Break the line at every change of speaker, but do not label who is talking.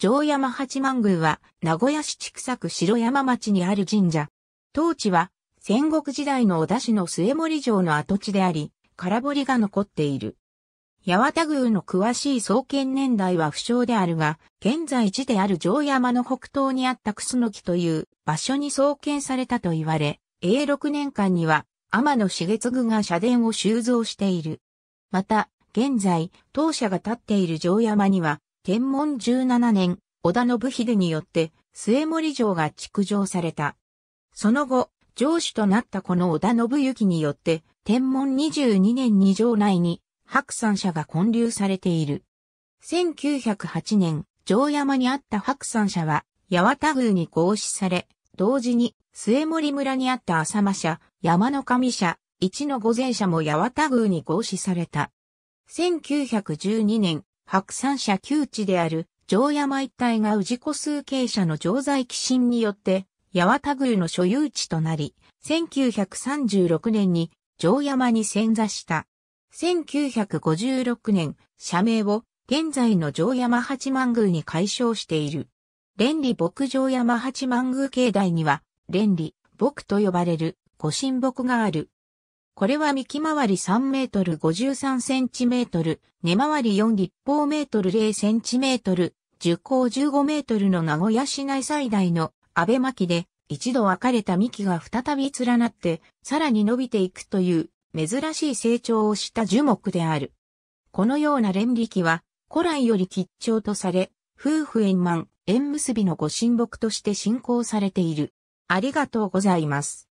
城山八幡宮は、名古屋市千草区城山町にある神社。当地は、戦国時代の小田市の末森城の跡地であり、空堀が残っている。八幡宮の詳しい創建年代は不詳であるが、現在地である城山の北東にあった楠木という場所に創建されたと言われ、永禄年間には、天野重次が社殿を修造している。また、現在、当社が建っている城山には、天文17年、織田信秀によって末森城が築城された。その後、城主となったこの織田信行によって、天文22年2。城内に白山社が建立されている。1908年、城山にあった白山社は、八幡宮に合祀され、同時に末森村にあった浅間社、山の神社、一の御前社も八幡宮に合祀された。1912年、白山社旧地である城山一帯が宇治古数形社の城在寄進によって、八幡宮の所有地となり、1936年に城山に遷座した。1956年、社名を現在の城山八幡宮に改称している。連理牧城山八幡宮境内には、連理牧と呼ばれる御神牧がある。これは幹回り3メートル53センチメートル、根回り4立方メートル0センチメートル、樹高15メートルの名古屋市内最大の安倍巻で、一度分かれた幹が再び連なって、さらに伸びていくという珍しい成長をした樹木である。このような連力は、古来より吉兆とされ、夫婦円満、縁結びのご神木として信仰されている。ありがとうございます。